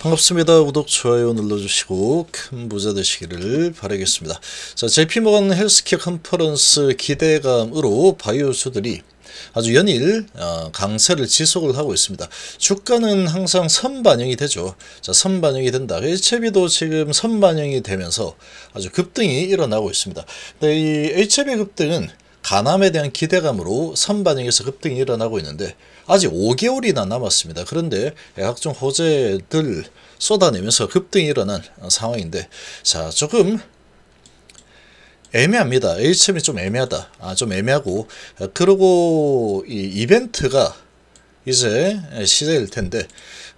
반갑습니다. 구독, 좋아요 눌러주시고 큰 부자 되시기를 바라겠습니다. 자, JP모건 헬스케어 컨퍼런스 기대감으로 바이오주들이 아주 연일 어, 강세를 지속을 하고 있습니다. 주가는 항상 선반영이 되죠. 자, 선반영이 된다. 그 HB도 e 지금 선반영이 되면서 아주 급등이 일어나고 있습니다. 근데 네, 이 HB e 급등은 가남에 대한 기대감으로 선반영에서 급등이 일어나고 있는데 아직 5개월이나 남았습니다. 그런데 각종 호재들 쏟아내면서 급등이 일어난 상황인데 자 조금 애매합니다. H점이 좀 애매하다. 아, 좀 애매하고 그리고 이 이벤트가 이제 시작일 텐데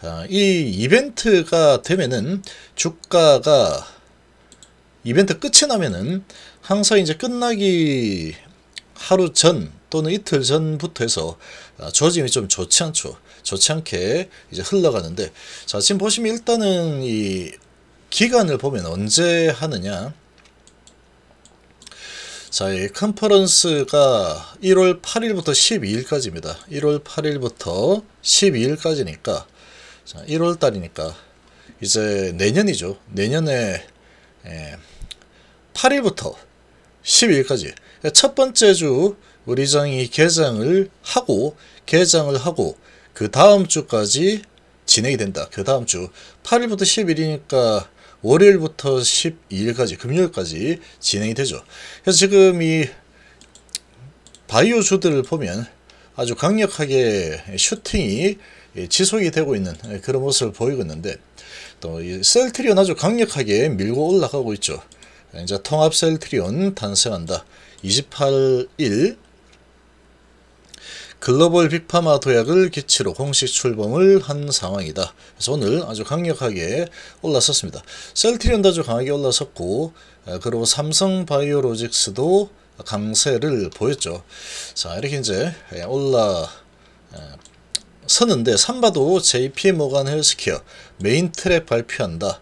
아, 이 이벤트가 되면은 주가가 이벤트 끝이 나면은 항상 이제 끝나기 하루 전 또는 이틀 전부터 해서 아, 조짐이 좀 좋지 않죠. 좋지 않게 이제 흘러가는데 자 지금 보시면 일단은 이 기간을 보면 언제 하느냐 자, 이 컨퍼런스가 1월 8일부터 12일까지입니다. 1월 8일부터 12일까지니까 자, 1월 달이니까 이제 내년이죠. 내년에 에, 예, 8일부터 12일까지 그러니까 첫 번째 주 우리 정이 개장을 하고 개장을 하고 그 다음 주까지 진행이 된다. 그 다음 주 8일부터 10일이니까 월요일부터 12일까지 금요일까지 진행이 되죠. 그래서 지금 이 바이오 주들을 보면 아주 강력하게 슈팅이 지속이 되고 있는 그런 모습을 보이고 있는데 또 이 셀트리온 아주 강력하게 밀고 올라가고 있죠. 이제 통합 셀트리온 탄생한다. 28일 글로벌 빅파마 도약을 기치로 공식 출범을 한 상황이다. 그래서 오늘 아주 강력하게 올라섰습니다. 셀트리온도 아주 강하게 올라섰고 그리고 삼성바이오로직스도 강세를 보였죠. 자 이렇게 이제 올라 섰는데 삼바도 JP 모간 헬스케어 메인 트랙 발표한다.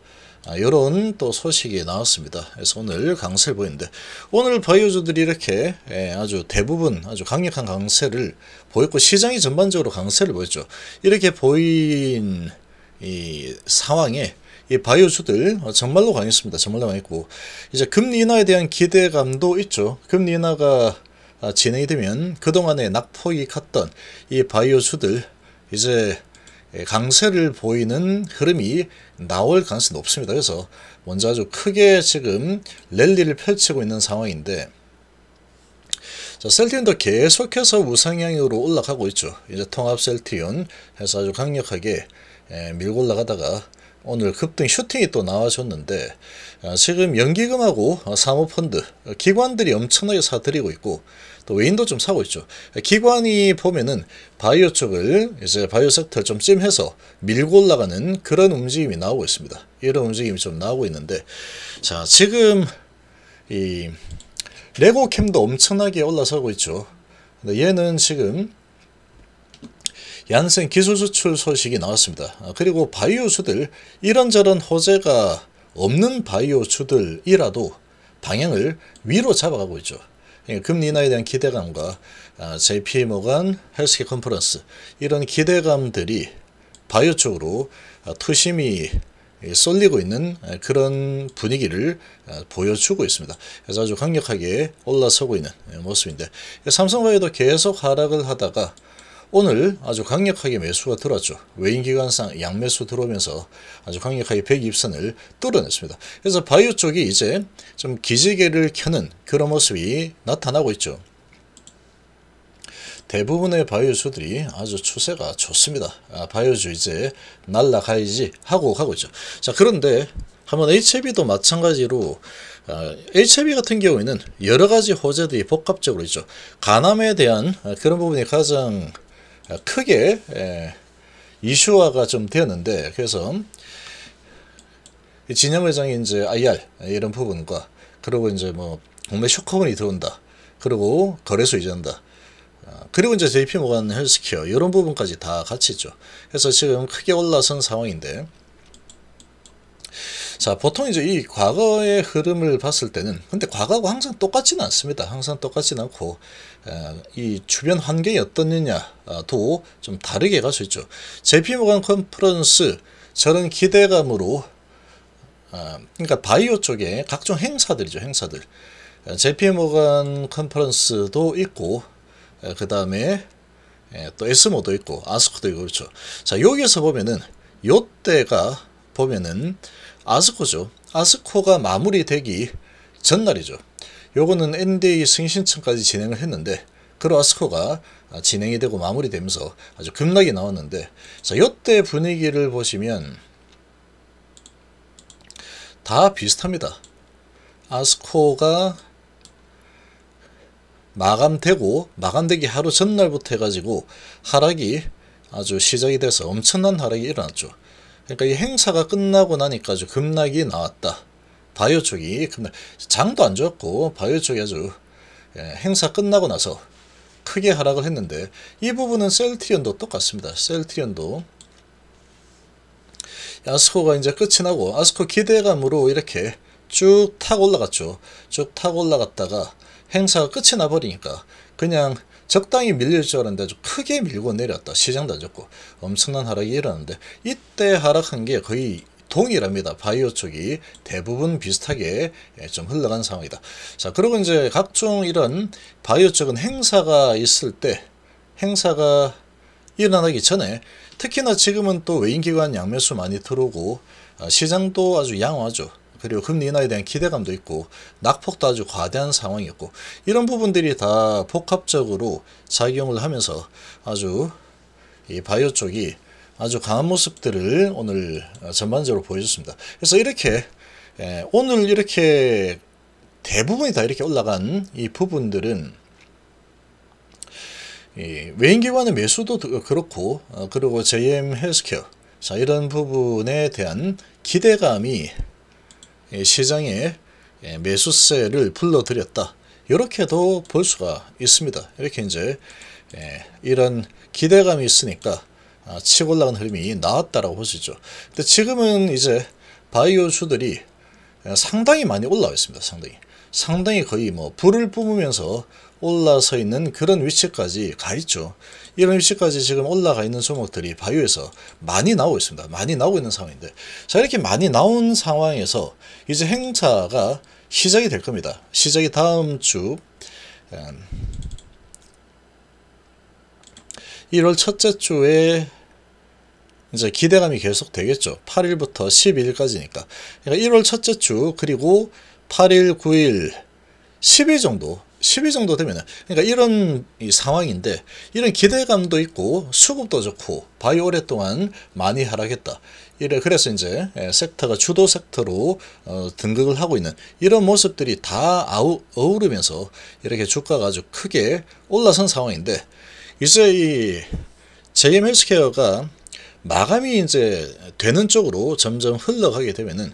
이런 아, 또 소식이 나왔습니다. 그래서 오늘 강세를 보이는데 오늘 바이오주들이 이렇게 예, 아주 대부분 아주 강력한 강세를 보였고 시장이 전반적으로 강세를 보였죠. 이렇게 보인 이 상황에 이 바이오주들 정말로 강했습니다. 정말로 강했고 이제 금리 인하에 대한 기대감도 있죠. 금리 인하가 아, 진행이 되면 그동안에 낙폭이 컸던 이 바이오주들 이제 예, 강세를 보이는 흐름이 나올 가능성이 높습니다. 그래서 먼저 아주 크게 지금 랠리를 펼치고 있는 상황인데 자, 셀티온도 계속해서 우상향으로 올라가고 있죠. 이제 통합 셀티온 해서 아주 강력하게 예, 밀고 올라가다가 오늘 급등 슈팅이 또 나와줬는데 아, 지금 연기금하고 아, 사모펀드 어, 기관들이 엄청나게 사들이고 있고 또 외인도 좀 사고 있죠. 기관이 보면은 바이오 쪽을 이제 바이오 섹터 를좀 찜해서 밀고 올라가는 그런 움직임이 나오고 있습니다. 이런 움직임이 좀 나오고 있는데 자 지금 이 레고캠도 엄청나게 올라서고 있죠. 근데 얘는 지금 얀센 기술 수출 소식이 나왔습니다. 아, 그리고 바이오주들 이런저런 호재가 없는 바이오주들이라도 방향을 위로 잡아가고 있죠. 예, 금리 인하에 대한 기대감과 JP 모간 헬스케 컨퍼런스 이런 기대감들이 바이오 쪽으로 아, 투심이 예, 쏠리고 있는 아, 그런 분위기를 보여주고 있습니다. 그래서 아주 강력하게 올라서고 있는 예, 모습인데 삼성바이도 계속 하락을 하다가 오늘 아주 강력하게 매수가 들어왔죠. 외인기관상 양매수 들어오면서 아주 강력하게 1입선을 뚫어냈습니다. 그래서 바이오 쪽이 이제 좀 기지개를 켜는 그런 모습이 나타나고 있죠. 대부분의 바이오주들이 아주 추세가 좋습니다. 아, 바이오주 이제 날라가야지 하고 가고 있죠. 자 그런데 한번 HB도 마찬가지로 어, 아, HB 같은 경우에는 여러 가지 호재들이 복합적으로 있죠. 간암에 대한 아, 그런 부분이 가장 아, 크게 예, 이슈화가 좀 되었는데 그래서 진영 회장이 이제 IR 이런 부분과 그리고 이제 뭐 국내 쇼크홈니 들어온다. 그리고 거래소 이전다. 아, 그리고 이제 JP 모간 헬스케어 이런 부분까지 다 같이 있죠. 그래서 지금 크게 올라선 상황인데 자 보통 이제 이 과거의 흐름을 봤을 때는 근데 과거하고 항상 똑같지는 않습니다. 항상 똑같지는 않고 이 주변 환경이 어떻느냐도 아, 좀 다르게 갈 수 있죠. JP 모간 컨퍼런스 저런 기대감으로 아, 그러니까 바이오 쪽에 각종 행사들이죠. 행사들. JP 모간 컨퍼런스도 있고 그 다음에 또 에스모도 있고 아스코도 있고 그렇죠. 자 여기에서 보면은 요때가 보면은 아스코죠. 아스코가 마무리되기 전날이죠. 요거는 NDA 승인신청까지 진행을 했는데 그로아스코가 진행이 되고 마무리되면서 아주 급락이 나왔는데 자 요때 분위기를 보시면 다 비슷합니다. 아스코가 마감되고 마감되기 하루 전날부터 해가지고 하락이 아주 시작이 돼서 엄청난 하락이 일어났죠. 그러니까 이 행사가 끝나고 나니까 아주 급락이 나왔다. 바이오 쪽이 그날 장도 안 좋았고 바이오 쪽이 아주 예, 행사 끝나고 나서 크게 하락을 했는데 이 부분은 셀트리온도 똑같습니다. 셀트리온도 아스코가 이제 끝이 나고 아스코 기대감으로 이렇게 쭉 탁 올라갔죠. 쭉 탁 올라갔다가 행사가 끝이 나버리니까 그냥 적당히 밀릴 줄 알았는데 아주 크게 밀고 내렸다. 시장도 안 좋고 엄청난 하락이 일어났는데 이때 하락한 게 거의 동일합니다. 바이오 쪽이 대부분 비슷하게 예, 좀 흘러간 상황이다. 자, 그리고 이제 각종 이런 바이오 쪽은 행사가 있을 때 행사가 일어나기 전에 특히나 지금은 또 외인기관 양매수 많이 들어오고 아, 시장도 아주 양호하죠. 그리고 금리 인하에 대한 기대감도 있고 낙폭도 아주 과대한 상황이었고 이런 부분들이 다 복합적으로 작용을 하면서 아주 이 바이오 쪽이 아주 강한 모습들을 오늘 어, 전반적으로 보여줬습니다. 그래서 이렇게 예, 오늘 이렇게 대부분이 다 이렇게 올라간 이 부분들은 외인기관의 매수도 그렇고 어, 그리고 JM 헬스케어 자 이런 부분에 대한 기대감이 예, 시장에 예, 매수세를 불러들였다 이렇게도 볼 수가 있습니다 이렇게 이제 이런 기대감이 있으니까 아, 치고 올라간 흐름이 나왔다라고 볼수 있죠. 근데 지금은 이제 바이오주들이 예, 상당히 많이 올라와 있습니다. 상당히. 상당히 거의 뭐 불을 뿜으면서 올라서 있는 그런 위치까지 가 있죠. 이런 위치까지 지금 올라가 있는 종목들이 바이오에서 많이 나오고 있습니다. 많이 나오고 있는 상황인데 자 이렇게 많이 나온 상황에서 이제 행차가 시작이 될 겁니다. 시작이 다음 주 1월 음, 첫째 주에 이제 기대감이 계속 되겠죠. 8일부터 12일까지니까. 그러니까 1월 첫째 주 그리고 8일, 9일, 10일 정도 10일 정도 되면 그러니까 이런 이 상황인데 이런 기대감도 있고 수급도 좋고 바이 오랫동안 많이 하락했다. 이래 그래서 이제 예, 섹터가 주도 섹터로 어, 등극을 하고 있는 이런 모습들이 다 아우, 어우르면서 이렇게 주가가 아주 크게 올라선 상황인데 이제 이 JM 헬스케어가 마감이 이제 되는 쪽으로 점점 흘러가게 되면은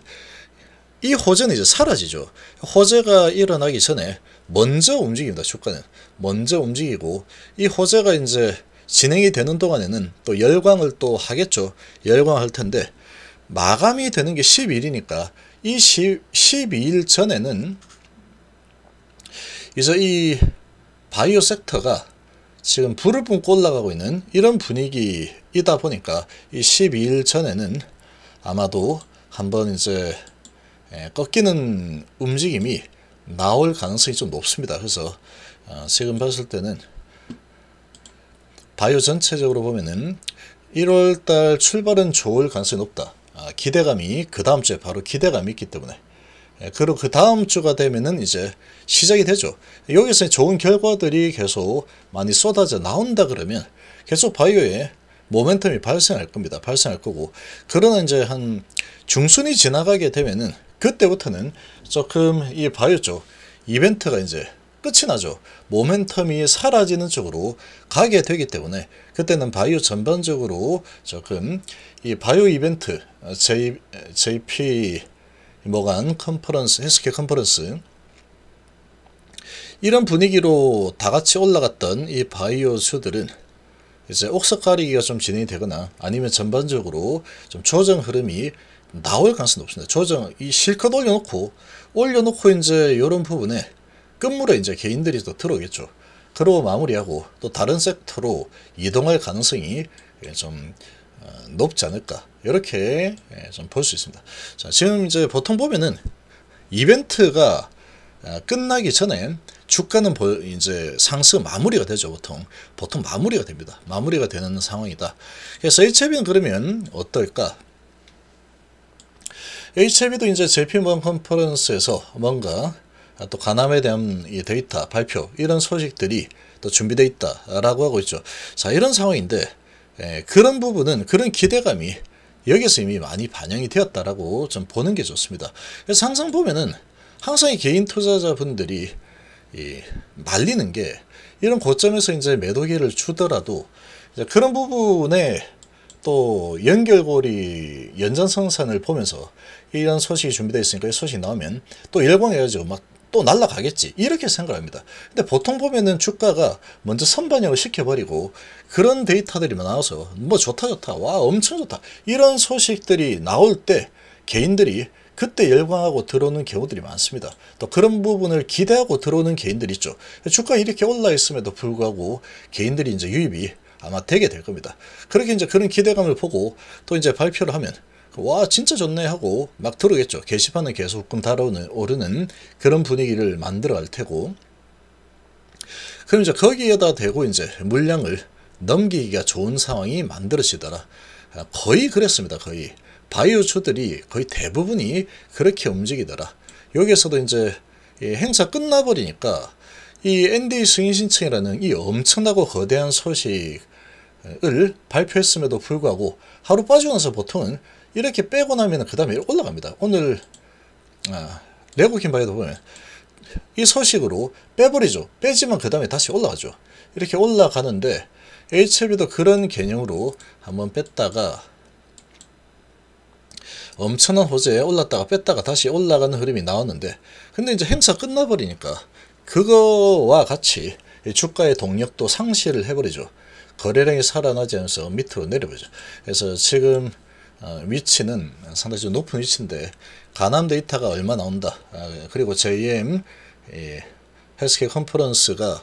이 호재는 이제 사라지죠. 호재가 일어나기 전에 먼저 움직입니다. 주가는 먼저 움직이고 이 호재가 이제 진행이 되는 동안에는 또 열광을 또 하겠죠. 열광할 텐데 마감이 되는 게 10일이니까 이 10, 12일 전에는 이제 이 바이오 섹터가 지금 불을 뿜고 올라가고 있는 이런 분위기이다 보니까 이 12일 전에는 아마도 한번 이제 꺾이는 움직임이 나올 가능성이 좀 높습니다. 그래서 어, 지금 봤을 때는 바이오 전체적으로 보면은 1월달 출발은 좋을 가능성이 높다. 아, 기대감이 그 다음 주에 바로 기대감이 있기 때문에 예, 그리고 그 다음 주가 되면은 이제 시작이 되죠. 여기서 좋은 결과들이 계속 많이 쏟아져 나온다 그러면 계속 바이오에 모멘텀이 발생할 겁니다. 발생할 거고 그러나 이제 한 중순이 지나가게 되면은 그때부터는 조금 이 바이오 쪽 이벤트가 이제 끝이 나죠. 모멘텀이 사라지는 쪽으로 가게 되기 때문에 그때는 바이오 전반적으로 조금 이 바이오 이벤트 J, JP 모간 컨퍼런스, 헬스케 컨퍼런스 이런 분위기로 다 같이 올라갔던 이 바이오수들은 이제 옥석가리기가 좀 진행이 되거나 아니면 전반적으로 좀 조정 흐름이 나올 가능성이 높습니다. 조정, 이 실컷 올려놓고, 올려놓고 이제 이런 부분에 끝물에 이제 개인들이 또 들어오겠죠. 그러고 마무리하고 또 다른 섹터로 이동할 가능성이 좀 어, 높지 않을까 이렇게 예, 좀볼 수 있습니다. 자, 지금 이제 보통 보면은 이벤트가 아, 끝나기 전에 주가는 이제 상승 마무리가 되죠 보통 보통 마무리가 됩니다 마무리가 되는 상황이다 그래서 h i e 는 그러면 어떨까 h i e 도 이제 j p 모 컨퍼런스에서 뭔가 또 간암에 대한 이 데이터 발표 이런 소식들이 또 준비되어 있다라고 하고 있죠 자 이런 상황인데 예, 그런 부분은 그런 기대감이 여기서 이미 많이 반영이 되었다라고 좀 보는 게 좋습니다. 그래서 항상 보면은 항상 이 개인 투자자분들이 이 말리는 게 이런 고점에서 이제 매도기를 주더라도 이제 그런 부분에 또 연결고리 연장성산을 보면서 이런 소식이 준비되어 있으니까 소식이 나오면 또 일광해가지고 막또 날라가겠지 이렇게 생각합니다. 근데 보통 보면은 주가가 먼저 선반영을 시켜버리고 그런 데이터들이 나와서 뭐 좋다 좋다 와 엄청 좋다 이런 소식들이 나올 때 개인들이 그때 열광하고 들어오는 경우들이 많습니다. 또 그런 부분을 기대하고 들어오는 개인들이 있죠. 주가 이렇게 올라 있음에도 불구하고 개인들이 이제 유입이 아마 되게 될 겁니다. 그렇게 이제 그런 기대감을 보고 또 이제 발표를 하면 와 진짜 좋네 하고 막 들어겠죠. 오 게시판에 계속 조금 달아오르는 그런 분위기를 만들어 갈 테고 그럼 이제 거기에다 대고 이제 물량을 넘기기가 좋은 상황이 만들어지더라. 아, 거의 그랬습니다. 거의 바이오주들이 거의 대부분이 그렇게 움직이더라. 여기에서도 이제 이 행사 끝나버리니까 이 NDA 승인 신청이라는 이 엄청나고 거대한 소식을 발표했음에도 불구하고 하루 빠지고 나서 보통은 이렇게 빼고 나면 그 다음에 올라갑니다. 오늘 아, 레고킹 바이도 보면 이 소식으로 빼버리죠. 빼지만 그 다음에 다시 올라가죠. 이렇게 올라가는데 HLB도 그런 개념으로 한번 뺐다가 엄청난 호재에 올랐다가 뺐다가 다시 올라가는 흐름이 나왔는데 근데 이제 행사 끝나버리니까 그거와 같이 주가의 동력도 상실을 해버리죠. 거래량이 살아나지 않으서 밑으로 내려버리죠. 그래서 지금 어, 위치는 상당히 좀 높은 위치인데 가남 데이터가 얼마 나온다. 아, 그리고 JM 헬스케어 컨퍼런스가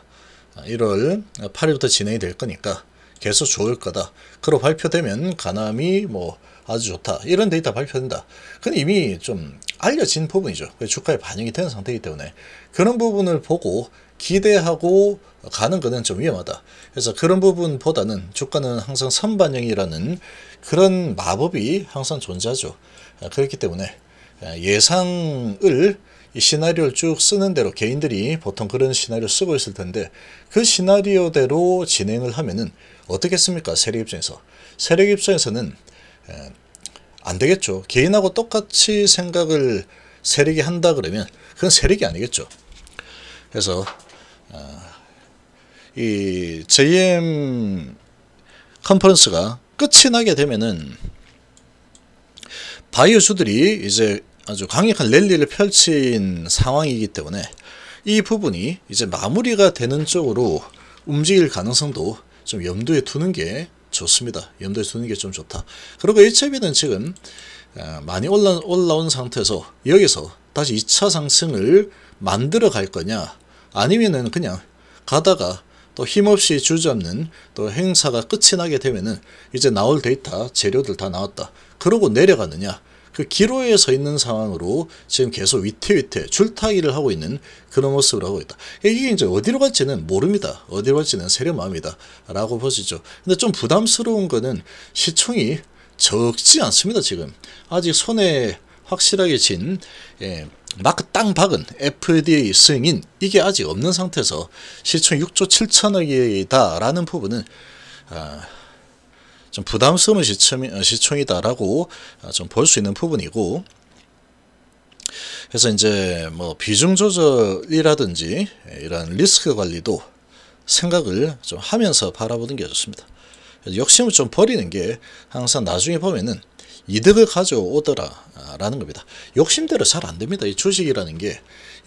1월 8일부터 진행이 될 거니까 계속 좋을 거다. 그로 발표되면 가남이 뭐 아주 좋다. 이런 데이터 발표된다. 그건 이미 좀 알려진 부분이죠. 주가에 반영이 되는 상태이기 때문에 그런 부분을 보고 기대하고 가는 거는 좀 위험하다. 그래서 그런 부분보다는 주가는 항상 선반영이라는 그런 마법이 항상 존재하죠. 아, 그렇기 때문에 아, 예상을 이 시나리오를 쭉 쓰는 대로 개인들이 보통 그런 시나리오 쓰고 있을 텐데 그 시나리오대로 진행을 하면은 어떻겠습니까? 세력 입장에서. 세력 입장에서는 예, 안 되겠죠. 개인하고 똑같이 생각을 세력이 한다 그러면 그건 세력이 아니겠죠. 그래서 아, 이 JM 컨퍼런스가 끝이 나게 되면은 바이오주들이 이제 아주 강력한 랠리를 펼친 상황이기 때문에 이 부분이 이제 마무리가 되는 쪽으로 움직일 가능성도 좀 염두에 두는 게 좋습니다. 염두에 두는 게 좀 좋다. 그리고 HIV는 지금 어, 많이 올라, 올라온 상태에서 여기서 다시 2차 상승을 만들어 갈 거냐 아니면은 그냥 가다가 또 힘없이 주저없는 또 행사가 끝이 나게 되면은 이제 나올 데이터 재료들 다 나왔다. 그러고 내려가느냐 그 기로에 서 있는 상황으로 지금 계속 위태위태 줄타기를 하고 있는 그런 모습을 하고 있다. 이게 이제 어디로 갈지는 모릅니다. 어디로 갈지는 세려마음이다. 라고 보시죠. 근데 좀 부담스러운 거는 시총이 적지 않습니다. 지금 아직 손에 확실하게 진 예, 마크 땅 박은 FDA 승인 이게 아직 없는 상태에서 시총 6조 7천억이다라는 부분은 아, 좀 부담스러운 시청, 어, 시총이다라고 어, 좀볼 수 있는 부분이고 그래서 이제 뭐 비중 조절이라든지 예, 이런 리스크 관리도 생각을 좀 하면서 바라보는 게 좋습니다. 욕심을 좀 버리는 게 항상 나중에 보면은 이득을 가져오더라라는 겁니다. 욕심대로 잘 안 됩니다. 이 주식이라는 게이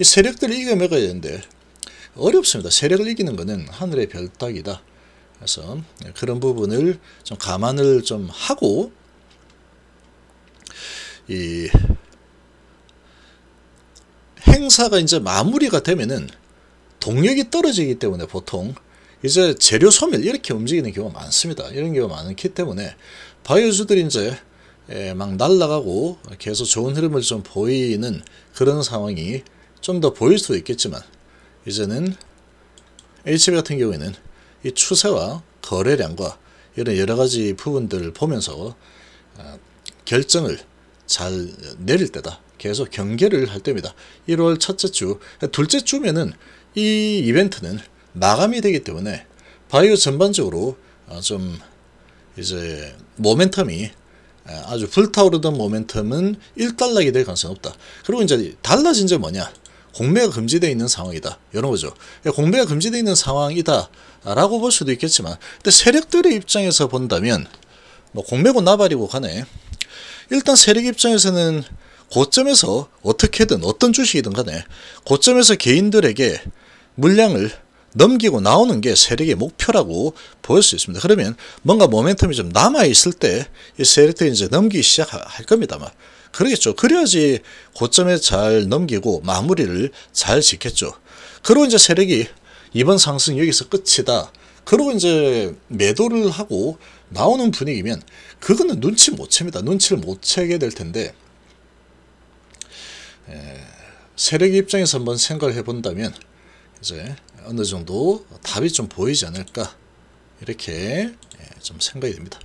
세력들을 이겨 먹어야 되는데 어렵습니다. 세력을 이기는 거는 하늘의 별 따기다. 그래서 그런 부분을 좀 감안을 좀 하고 이 행사가 이제 마무리가 되면은 동력이 떨어지기 때문에 보통 이제 재료 소멸 이렇게 움직이는 경우가 많습니다. 이런 경우가 많기 때문에 바이오주들이 이제 예, 막 날아가고 계속 좋은 흐름을 좀 보이는 그런 상황이 좀 더 보일 수도 있겠지만 이제는 h 같은 경우에는 이 추세와 거래량과 이런 여러 가지 부분들을 보면서 어, 결정을 잘 내릴 때다. 계속 경계를 할 때입니다. 1월 첫째 주, 둘째 주면은 이 이벤트는 마감이 되기 때문에 바이오 전반적으로 어, 좀 이제 모멘텀이 어, 아주 불타오르던 모멘텀은 일단락이 될 가능성이 높다. 그리고 이제 달라진 게 뭐냐? 공매가 금지되어 있는 상황이다. 이런 거죠. 예, 공매가 금지되어 있는 상황이다. 라고 볼 수도 있겠지만 근데 세력들의 입장에서 본다면 뭐 공매고 나발이고 간에 일단 세력 입장에서는 고점에서 어떻게든 어떤 주식이든 간에 고점에서 개인들에게 물량을 넘기고 나오는 게 세력의 목표라고 보일 수 있습니다. 그러면 뭔가 모멘텀이 좀 남아있을 때 이 세력들이 이제 넘기기 시작할 겁니다만 그러겠죠. 그래야지 고점에 잘 넘기고 마무리를 잘 짓겠죠. 그리고 이제 세력이 이번 상승 여기서 끝이다. 그리고 이제 매도를 하고 나오는 분위기면 그거는 눈치 못 챕니다. 눈치를 못 채게 될 텐데 에, 세력의 입장에서 한번 생각을 해본다면 이제 어느 정도 답이 좀 보이지 않을까 이렇게 좀 생각이 됩니다.